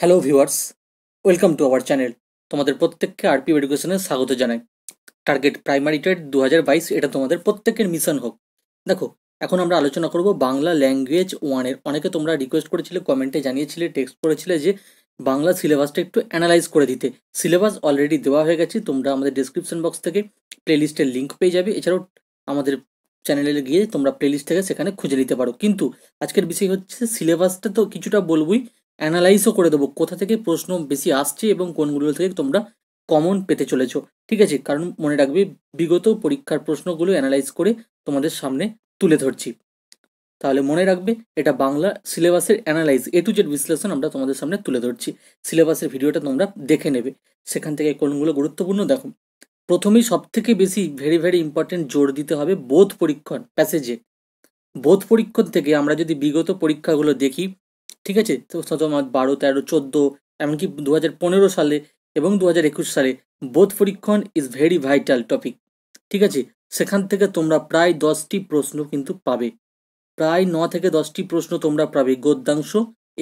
hello viewers welcome to our channel তোমাদের প্রত্যেককে RP এডুকেশনে স্বাগত জানাই টার্গেট প্রাইমারি টেট দু এটা তোমাদের প্রত্যেকের মিশন হোক দেখো এখন আমরা আলোচনা করব বাংলা ল্যাঙ্গুয়েজ ওয়ানের অনেকে তোমরা রিকোয়েস্ট করেছিলে কমেন্টে জানিয়েছিলে টেক্সট করেছিলে যে বাংলা সিলেবাসটা একটু অ্যানালাইজ করে দিতে সিলেবাস অলরেডি দেওয়া হয়ে গেছে তোমরা আমাদের ডিসক্রিপশন বক্স থেকে প্লেলিস্টের লিঙ্ক পেয়ে যাবে এছাড়াও আমাদের চ্যানেলে গিয়ে তোমরা প্লেলিস্ট থেকে সেখানে খুঁজে নিতে পারো কিন্তু আজকের বিষয় হচ্ছে সিলেবাসটা তো কিছুটা বলবই অ্যানালাইজও করে দেবো কোথা থেকে প্রশ্ন বেশি আসছে এবং কোনগুলো থেকে তোমরা কমন পেতে চলেছো ঠিক আছে কারণ মনে রাখবে বিগত পরীক্ষার প্রশ্নগুলো অ্যানালাইজ করে তোমাদের সামনে তুলে ধরছি তাহলে মনে রাখবে এটা বাংলা সিলেবাসের অ্যানালাইজ এ টু জেড বিশ্লেষণ আমরা তোমাদের সামনে তুলে ধরছি সিলেবাসের ভিডিওটা তোমরা দেখে নেবে সেখান থেকে কোনগুলো গুরুত্বপূর্ণ দেখো প্রথমেই সব থেকে বেশি ভেরি ভেরি ইম্পর্টেন্ট জোর দিতে হবে বোধ পরীক্ষণ প্যাসেজে বোধ পরীক্ষণ থেকে আমরা যদি বিগত পরীক্ষাগুলো দেখি ঠিক আছে শতমাত বারো তেরো চোদ্দো এমনকি দু হাজার পনেরো সালে এবং দু হাজার একুশ সালে বোধ পরীক্ষণ ইজ ভেরি ভাইটাল টপিক ঠিক আছে সেখান থেকে তোমরা প্রায় দশটি প্রশ্ন কিন্তু পাবে প্রায় ন থেকে দশটি প্রশ্ন তোমরা পাবে গদ্যাংশ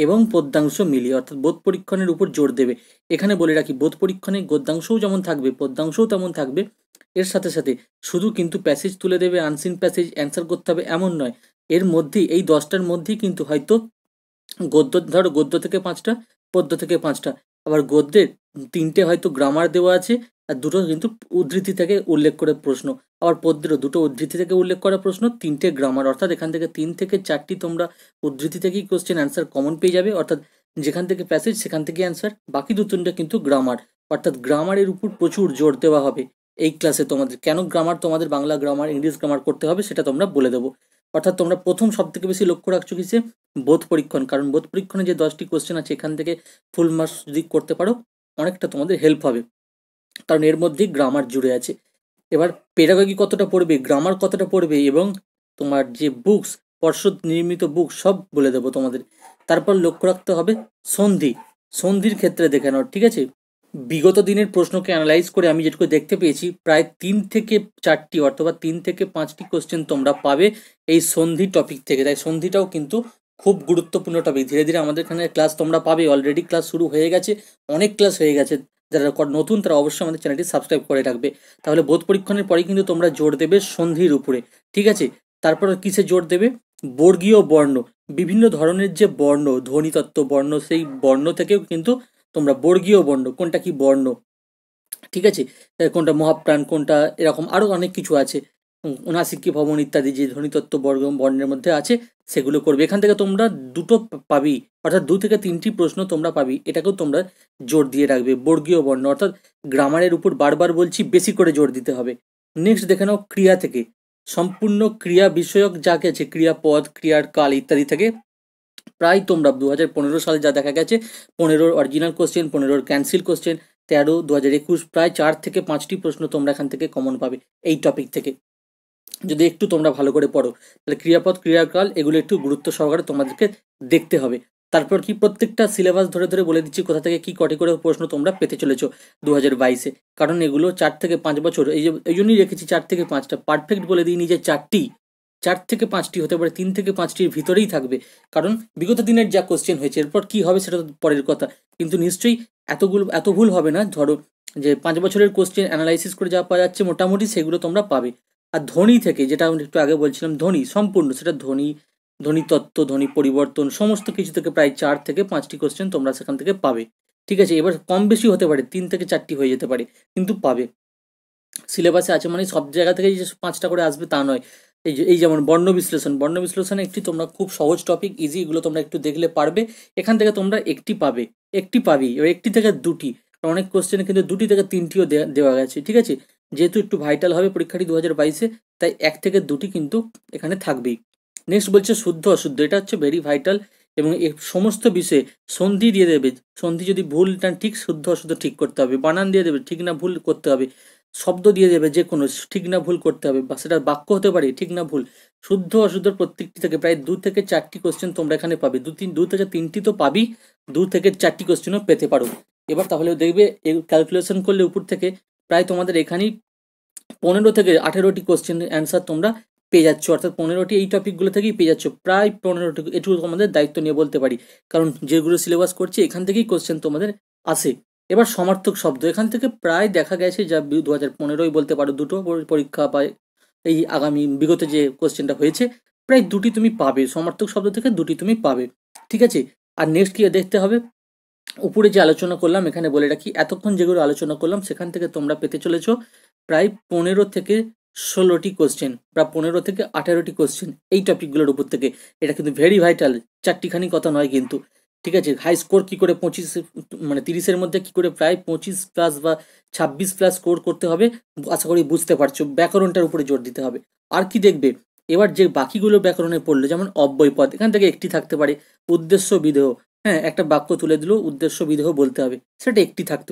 এবং পদ্যাংশ মিলিয়ে অর্থাৎ বোধ পরীক্ষণের উপর জোর দেবে এখানে বলে রাখি বোধ পরীক্ষণে গদ্যাংশও যেমন থাকবে পদ্যাংশও তেমন থাকবে এর সাথে সাথে শুধু কিন্তু প্যাসেজ তুলে দেবে আনসিন প্যাসেজ অ্যান্সার করতে হবে এমন নয় এর মধ্যেই এই দশটার মধ্যেই কিন্তু হয়তো গদ্য ধরো গদ্য থেকে পাঁচটা পদ্য থেকে পাঁচটা আবার গদ্যের তিনটে হয়তো গ্রামার দেওয়া আছে আর দুটো কিন্তু উদ্ধৃতি থেকে উল্লেখ করে প্রশ্ন আবার পদ্যেরও দুটো উদ্ধৃতি থেকে উল্লেখ করা প্রশ্ন তিনটে গ্রামার অর্থাৎ এখান থেকে তিন থেকে চারটি তোমরা উদ্ধৃতি থেকেই কোশ্চেন অ্যান্সার কমন পেয়ে যাবে অর্থাৎ যেখান থেকে প্যাসেজ সেখান থেকে অ্যান্সার বাকি দু তিনটা কিন্তু গ্রামার অর্থাৎ গ্রামারের উপর প্রচুর জোর দেওয়া হবে এই ক্লাসে তোমাদের কেন গ্রামার তোমাদের বাংলা গ্রামার ইংলিশ গ্রামার করতে হবে সেটা তোমরা বলে দেবো অর্থাৎ তোমরা প্রথম সব থেকে বেশি লক্ষ্য রাখছো কিছু বোধ পরীক্ষণ কারণ বোধ পরীক্ষণে যে দশটি কোয়েশ্চেন আছে এখান থেকে ফুল মার্কস যদি করতে পারো অনেকটা তোমাদের হেল্প হবে কারণ এর মধ্যেই গ্রামার জুড়ে আছে এবার পেরাগি কতটা পড়বে গ্রামার কতটা পড়বে এবং তোমার যে বুকস পর্ষদ নির্মিত বুক সব বলে দেবো তোমাদের তারপর লক্ষ্য রাখতে হবে সন্ধি সন্ধির ক্ষেত্রে দেখে নাও ঠিক আছে বিগত দিনের প্রশ্নকে অ্যানালাইজ করে আমি যেটুকু দেখতে পেয়েছি প্রায় তিন থেকে চারটি অথবা তিন থেকে পাঁচটি কোশ্চেন তোমরা পাবে এই সন্ধি টপিক থেকে তাই সন্ধিটাও কিন্তু খুব গুরুত্বপূর্ণ টপিক ধীরে ধীরে আমাদের এখানে ক্লাস তোমরা পাবে অলরেডি ক্লাস শুরু হয়ে গেছে অনেক ক্লাস হয়ে গেছে যারা নতুন তারা অবশ্যই আমাদের চ্যানেলটি সাবস্ক্রাইব করে রাখবে তাহলে বোধ পরীক্ষণের পরে কিন্তু তোমরা জোর দেবে সন্ধির উপরে ঠিক আছে তারপর কিসে জোর দেবে বর্গীয় বর্ণ বিভিন্ন ধরনের যে বর্ণ ধ্বনিতত্ত্ব বর্ণ সেই বর্ণ থেকেও কিন্তু তোমরা বর্গীয় বর্ণ কোনটা কি বর্ণ ঠিক আছে কোনটা মহাপ্রাণ কোনটা এরকম আরও অনেক কিছু আছে নাসিক্কি ভবন ইত্যাদি যে ধ্বনিতত্ত্ব বর্গ বর্ণের মধ্যে আছে সেগুলো করবে এখান থেকে তোমরা দুটো পাবি অর্থাৎ দু থেকে তিনটি প্রশ্ন তোমরা পাবি এটাকেও তোমরা জোর দিয়ে রাখবে বর্গীয় বর্ণ অর্থাৎ গ্রামারের উপর বারবার বলছি বেশি করে জোর দিতে হবে নেক্সট দেখে নাও ক্রিয়া থেকে সম্পূর্ণ ক্রিয়া বিষয়ক যাকে আছে ক্রিয়াপদ ক্রিয়ার কাল ইত্যাদি থেকে প্রায় তোমরা দু হাজার সালে যা দেখা গেছে পনেরোর অরিজিনাল কোশ্চেন পনেরোর ক্যান্সিল কোশ্চেন তেরো দু হাজার একুশ প্রায় চার থেকে পাঁচটি প্রশ্ন তোমরা এখান থেকে কমন পাবে এই টপিক থেকে যদি একটু তোমরা ভালো করে পড়ো তাহলে ক্রিয়াপদ ক্রিয়াকাল এগুলো একটু গুরুত্ব সহকারে তোমাদেরকে দেখতে হবে তারপর কি প্রত্যেকটা সিলেবাস ধরে ধরে বলে দিচ্ছি কোথা থেকে কি কটি করে প্রশ্ন তোমরা পেতে চলেছো দু হাজার বাইশে কারণ এগুলো চার থেকে পাঁচ বছর এই যে এই জন্যই রেখেছি চার থেকে পাঁচটা পারফেক্ট বলে দিই যে চারটি চার থেকে পাঁচটি হতে পারে তিন থেকে পাঁচটির ভিতরেই থাকবে কারণ বিগত দিনের যা কোশ্চেন হয়েছে এরপর কি হবে সেটা তো পরের কথা কিন্তু নিশ্চয়ই এতগুলো এত ভুল হবে না ধরো যে পাঁচ বছরের কোশ্চেন অ্যানালাইসিস করে যা পাওয়া যাচ্ছে মোটামুটি সেগুলো তোমরা পাবে আর ধনী থেকে যেটা আমি একটু আগে বলছিলাম ধনী সম্পূর্ণ সেটা ধনী ধনী তত্ত্ব ধনী পরিবর্তন সমস্ত কিছু থেকে প্রায় চার থেকে পাঁচটি কোশ্চেন তোমরা সেখান থেকে পাবে ঠিক আছে এবার কম বেশি হতে পারে তিন থেকে চারটি হয়ে যেতে পারে কিন্তু পাবে সিলেবাসে আছে মানে সব জায়গা থেকে যে পাঁচটা করে আসবে তা নয় এই যে এই যেমন বর্ণ বিশ্লেষণ বর্ণ বিশ্লেষণ একটি তোমরা খুব সহজ টপিক ইজি এগুলো তোমরা একটু দেখলে পারবে এখান থেকে তোমরা একটি পাবে একটি পাবেই এবার একটি থেকে দুটি অনেক কোশ্চেনে কিন্তু দুটি থেকে তিনটিও দেওয়া গেছে ঠিক আছে যেহেতু একটু ভাইটাল হবে পরীক্ষাটি দু হাজার বাইশে তাই এক থেকে দুটি কিন্তু এখানে থাকবেই নেক্সট বলছে শুদ্ধ অশুদ্ধ এটা হচ্ছে ভেরি ভাইটাল এবং সমস্ত বিষয়ে সন্ধি দিয়ে দেবে সন্ধি যদি ভুল ঠিক শুদ্ধ অশুদ্ধ ঠিক করতে হবে বানান দিয়ে দেবে ঠিক না ভুল করতে হবে শব্দ দিয়ে দেবে যে কোনো ঠিক না ভুল করতে হবে বা সেটা বাক্য হতে পারে ঠিক না ভুল শুদ্ধ অশুদ্ধ প্রত্যেকটি থেকে প্রায় দু থেকে চারটি কোশ্চেন তোমরা এখানে পাবে দু তিন দু থেকে তিনটি তো পাবি দু থেকে চারটি কোশ্চেনও পেতে পারো এবার তাহলে দেখবে ক্যালকুলেশন করলে উপর থেকে প্রায় তোমাদের এখানেই পনেরো থেকে আঠেরোটি কোশ্চেন অ্যান্সার তোমরা পেয়ে যাচ্ছ অর্থাৎ পনেরোটি এই টপিকগুলো থেকেই পেয়ে যাচ্ছ প্রায় পনেরোটি এটুকু তোমাদের দায়িত্ব নিয়ে বলতে পারি কারণ যেগুলো সিলেবাস করছে এখান থেকেই কোশ্চেন তোমাদের আসে এবার সমার্থক শব্দ এখান থেকে প্রায় দেখা গেছে যা দু হাজার পনেরোই বলতে পারো দুটো পরীক্ষা বা এই আগামী বিগত যে কোশ্চেনটা হয়েছে প্রায় দুটি তুমি পাবে সমার্থক শব্দ থেকে দুটি তুমি পাবে ঠিক আছে আর নেক্সট কি দেখতে হবে উপরে যে আলোচনা করলাম এখানে বলে রাখি এতক্ষণ যেগুলো আলোচনা করলাম সেখান থেকে তোমরা পেতে চলেছ প্রায় পনেরো থেকে ষোলোটি কোশ্চেন বা পনেরো থেকে আঠেরোটি কোশ্চেন এই টপিকগুলোর উপর থেকে এটা কিন্তু ভেরি ভাইটাল চারটিখানি কথা নয় কিন্তু ঠিক আছে হাই স্কোর কি করে পঁচিশ মানে তিরিশের মধ্যে কি করে প্রায় পঁচিশ প্লাস বা ছাব্বিশ প্লাস স্কোর করতে হবে আশা করি বুঝতে পারছো ব্যাকরণটার উপরে জোর দিতে হবে আর কি দেখবে এবার যে বাকিগুলো ব্যাকরণে পড়লো যেমন অব্যয় পদ এখান থেকে একটি থাকতে পারে উদ্দেশ্য বিদেহ হ্যাঁ একটা বাক্য তুলে দিল উদ্দেশ্য বিদেহ বলতে হবে সেটা একটি থাকতে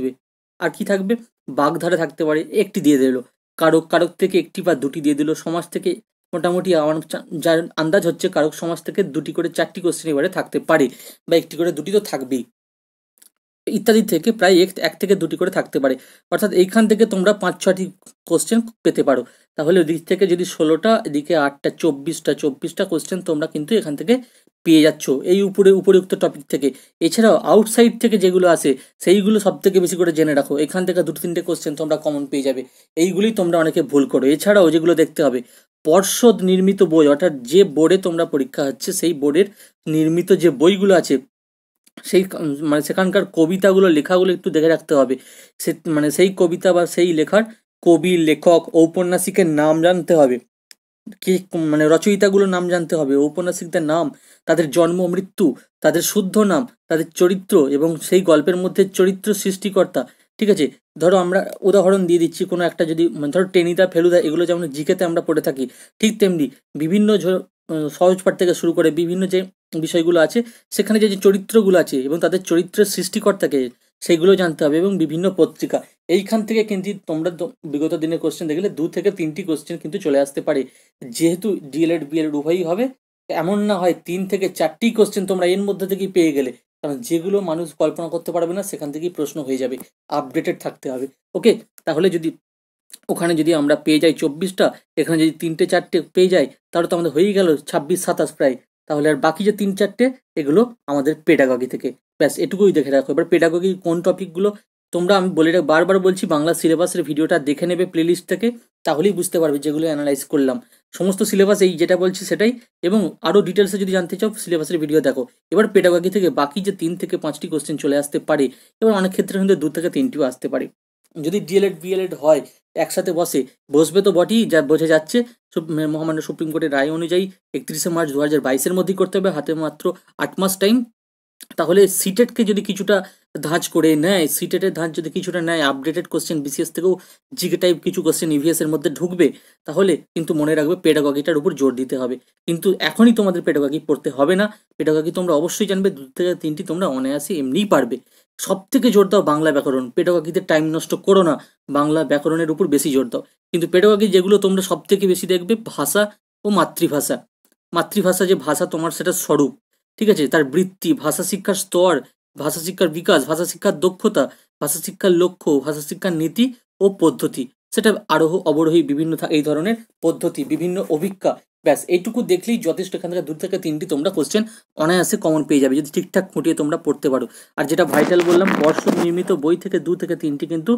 আর কি থাকবে বাগধারা থাকতে পারে একটি দিয়ে দিল কারক কারক থেকে একটি বা দুটি দিয়ে দিল সমাজ থেকে মোটামুটি আমার যার আন্দাজ হচ্ছে কারক সমাজ থেকে দুটি করে চারটি কোশ্চেন এবারে থাকতে পারে বা একটি করে দুটি তো থাকবেই ইত্যাদি থেকে প্রায় এক এক থেকে দুটি করে থাকতে পারে অর্থাৎ এইখান থেকে তোমরা পাঁচ ছটি কোশ্চেন পেতে পারো তাহলে ওদিক থেকে যদি ষোলোটা এদিকে আটটা চব্বিশটা চব্বিশটা কোশ্চেন তোমরা কিন্তু এখান থেকে পেয়ে যাচ্ছ এই উপরে উপরুক্ত টপিক থেকে এছাড়াও আউটসাইড থেকে যেগুলো আসে সেইগুলো সব থেকে বেশি করে জেনে রাখো এখান থেকে দুটো তিনটে কোশ্চেন তোমরা কমন পেয়ে যাবে এইগুলি তোমরা অনেকে ভুল করো এছাড়াও যেগুলো দেখতে হবে পর্ষদ নির্মিত বই অর্থাৎ যে বোর্ডে তোমরা পরীক্ষা হচ্ছে সেই বোর্ডের নির্মিত যে বইগুলো আছে সেই মানে সেখানকার কবিতাগুলো লেখাগুলো একটু দেখে রাখতে হবে সে মানে সেই কবিতা বা সেই লেখার কবি লেখক ঔপন্যাসিকের নাম জানতে হবে কি মানে রচয়িতাগুলোর নাম জানতে হবে ঔপন্যাসিকদের নাম তাদের জন্ম মৃত্যু তাদের শুদ্ধ নাম তাদের চরিত্র এবং সেই গল্পের মধ্যে চরিত্র সৃষ্টিকর্তা ঠিক আছে ধরো আমরা উদাহরণ দিয়ে দিচ্ছি কোনো একটা যদি মানে ধরো টেনিদা ফেলুদা এগুলো যেমন জিকেতে আমরা পড়ে থাকি ঠিক তেমনি বিভিন্ন সহজ পাঠ থেকে শুরু করে বিভিন্ন যে বিষয়গুলো আছে সেখানে যে যে চরিত্রগুলো আছে এবং তাদের চরিত্রের সৃষ্টিকর্তাকে সেগুলো জানতে হবে এবং বিভিন্ন পত্রিকা এইখান থেকে কিন্তু তোমরা বিগত দিনে কোশ্চেন দেখলে দু থেকে তিনটি কোশ্চেন কিন্তু চলে আসতে পারে যেহেতু ডিএলএড বিএলএড উভয়ই হবে এমন না হয় তিন থেকে চারটি কোশ্চেন তোমরা এর মধ্যে থেকেই পেয়ে গেলে কারণ যেগুলো মানুষ কল্পনা করতে পারবে না সেখান থেকেই প্রশ্ন হয়ে যাবে আপডেটেড থাকতে হবে ওকে তাহলে যদি ওখানে যদি আমরা পেয়ে যাই চব্বিশটা এখানে যদি তিনটে চারটে পেয়ে যাই তাহলে তো আমাদের হয়েই গেল ছাব্বিশ সাতাশ প্রায় তাহলে আর বাকি যে তিন চারটে এগুলো আমাদের পেডাগগি থেকে ব্যাস এটুকুই দেখে রাখো এবার পেডাগগি কোন টপিকগুলো তোমরা আমি বলে বারবার বলছি বাংলা সিলেবাসের ভিডিওটা দেখে নেবে প্লেলিস্ট থেকে তাহলেই বুঝতে পারবে যেগুলো অ্যানালাইজ করলাম সমস্ত সিলেবাস এই যেটা বলছি সেটাই এবং আরও ডিটেলসে যদি জানতে চাও সিলেবাসের ভিডিও দেখো এবার পেটাগাগি থেকে বাকি যে তিন থেকে পাঁচটি কোশ্চেন চলে আসতে পারে এবার অনেক ক্ষেত্রে কিন্তু দু থেকে তিনটিও আসতে পারে যদি ডিএলএড বিএলএড হয় একসাথে বসে বসবে তো বটেই যা বোঝা যাচ্ছে মহামান্য সুপ্রিম কোর্টের রায় অনুযায়ী একত্রিশে মার্চ দু হাজার বাইশের মধ্যেই করতে হবে হাতে মাত্র আট মাস টাইম তাহলে সিটেটকে e যদি কিছুটা ধাঁচ করে নেয় সিটেটের e ধাঁচ যদি কিছুটা নেয় আপডেটেড কোশ্চেন বিসিএস থেকেও জিকে টাইপ কিছু কোশ্চেন ইভিএসের e মধ্যে ঢুকবে তাহলে কিন্তু মনে রাখবে পেডাগগিটার উপর জোর দিতে হবে কিন্তু এখনই তোমাদের পেডাগগি পড়তে হবে না পেডাগগি তোমরা অবশ্যই জানবে দু থেকে তিনটি তোমরা অনায়াসে এমনিই পারবে সব থেকে জোর দাও বাংলা ব্যাকরণ পেডাগগিতে টাইম নষ্ট করো না বাংলা ব্যাকরণের উপর বেশি জোর দাও কিন্তু পেডাগগি যেগুলো তোমরা সব থেকে বেশি দেখবে ভাষা ও মাতৃভাষা মাতৃভাষা যে ভাষা তোমার সেটা স্বরূপ ঠিক আছে তার বৃত্তি ভাষা শিক্ষার স্তর ভাষা শিক্ষার বিকাশ ভাষা শিক্ষার দক্ষতা ভাষা শিক্ষার লক্ষ্য ভাষা শিক্ষার নীতি ও পদ্ধতি সেটা আরোহ অবরোহী বিভিন্ন এই ধরনের পদ্ধতি বিভিন্ন অভিজ্ঞা ব্যাস এইটুকু দেখলেই যথেষ্ট এখান থেকে দু থেকে তিনটি তোমরা কোশ্চেন অনায়াসে কমন পেয়ে যাবে যদি ঠিকঠাক খুঁটিয়ে তোমরা পড়তে পারো আর যেটা ভাইটাল বললাম বর্ষ নির্মিত বই থেকে দু থেকে তিনটি কিন্তু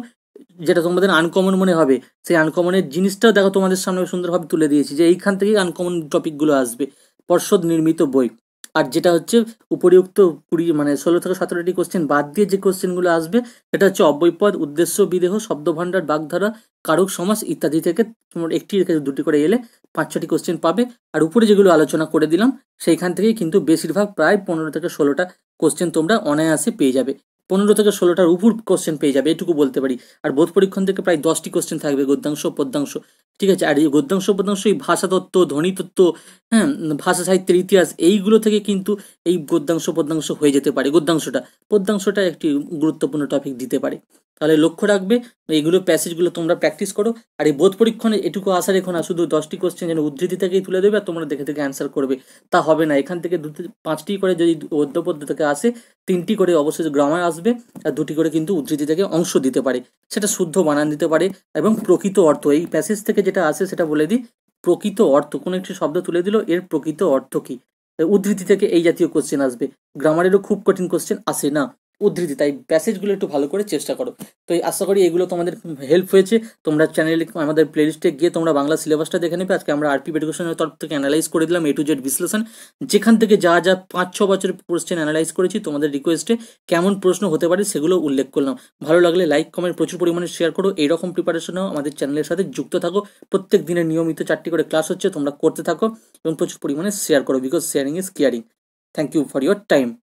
যেটা তোমাদের আনকমন মনে হবে সেই আনকমনের জিনিসটাও দেখো তোমাদের সামনে সুন্দরভাবে তুলে দিয়েছি যে এইখান থেকেই আনকমন টপিকগুলো আসবে পর্ষদ নির্মিত বই আর যেটা হচ্ছে উপরিউক্ত কুড়ি মানে ষোলো থেকে সতেরোটি কোশ্চেন বাদ দিয়ে যে কোশ্চেনগুলো আসবে সেটা হচ্ছে অব্যয়পদ উদ্দেশ্য বিদেহ শব্দভাণ্ডার বাগধারা কারক সমাস ইত্যাদি থেকে তোমার একটি রেখে দুটি করে এলে পাঁচ ছটি কোশ্চেন পাবে আর উপরে যেগুলো আলোচনা করে দিলাম সেইখান থেকে কিন্তু বেশিরভাগ প্রায় পনেরো থেকে ষোলোটা কোশ্চেন তোমরা অনায়াসে পেয়ে যাবে পনেরো থেকে ষোলোটার উপর কোশ্চেন পেয়ে যাবে এটুকু বলতে পারি আর বোধ পরীক্ষণ থেকে প্রায় দশটি কোশ্চেন থাকবে গদ্যাংশ পদ্যাংশ ঠিক আছে আর এই গদ্যাংশ পদ্যাংশ এই ভাষাতত্ত্ব ধ্বনিতত্ত্ব হ্যাঁ ভাষা সাহিত্যের ইতিহাস এইগুলো থেকে কিন্তু এই গদ্যাংশ পদ্যাংশ হয়ে যেতে পারে গদ্যাংশটা পদ্যাংশটা একটি গুরুত্বপূর্ণ টপিক দিতে পারে তাহলে লক্ষ্য রাখবে এইগুলো প্যাসেজগুলো তোমরা প্র্যাকটিস করো আর এই বোধ পরীক্ষণে এটুকু আসার এখন আর শুধু দশটি কোশ্চেন যেন উদ্ধৃতি থেকেই তুলে দেবে আর তোমরা দেখে থেকে অ্যান্সার করবে তা হবে না এখান থেকে দু পাঁচটি করে যদি অধ্যপদ্য থেকে আসে তিনটি করে অবশ্যই গ্রামার আসবে আর দুটি করে কিন্তু উদ্ধৃতি থেকে অংশ দিতে পারে সেটা শুদ্ধ বানান দিতে পারে এবং প্রকৃত অর্থ এই প্যাসেজ থেকে যেটা আসে সেটা বলে দিই প্রকৃত অর্থ কোনো একটি শব্দ তুলে দিল এর প্রকৃত অর্থ কী উদ্ধৃতি থেকে এই জাতীয় কোশ্চেন আসবে গ্রামারেরও খুব কঠিন কোশ্চেন আসে না উদ্ধৃতি তাই প্যাসেজগুলো একটু ভালো করে চেষ্টা করো তো আশা করি এগুলো তোমাদের হেল্প হয়েছে তোমরা চ্যানেলে আমাদের প্লেলিস্টে গিয়ে তোমরা বাংলা সিলেবাসটা দেখে নেবে আজকে আমরা আরপি পেডুকেশনের তরফ থেকে অ্যানালাইজ করে দিলাম এ টু জেড বিশ্লেষণ যেখান থেকে যা যা পাঁচ ছ বছরের কোশ্চেন অ্যানালাইজ করেছি তোমাদের রিকোয়েস্টে কেমন প্রশ্ন হতে পারে সেগুলো উল্লেখ করলাম ভালো লাগলে লাইক কমেন্ট প্রচুর পরিমাণে শেয়ার করো এইরকম প্রিপারেশনও আমাদের চ্যানেলের সাথে যুক্ত থাকো প্রত্যেক দিনের নিয়মিত চারটি করে ক্লাস হচ্ছে তোমরা করতে থাকো এবং প্রচুর পরিমাণে শেয়ার করো because sharing is caring thank you for your time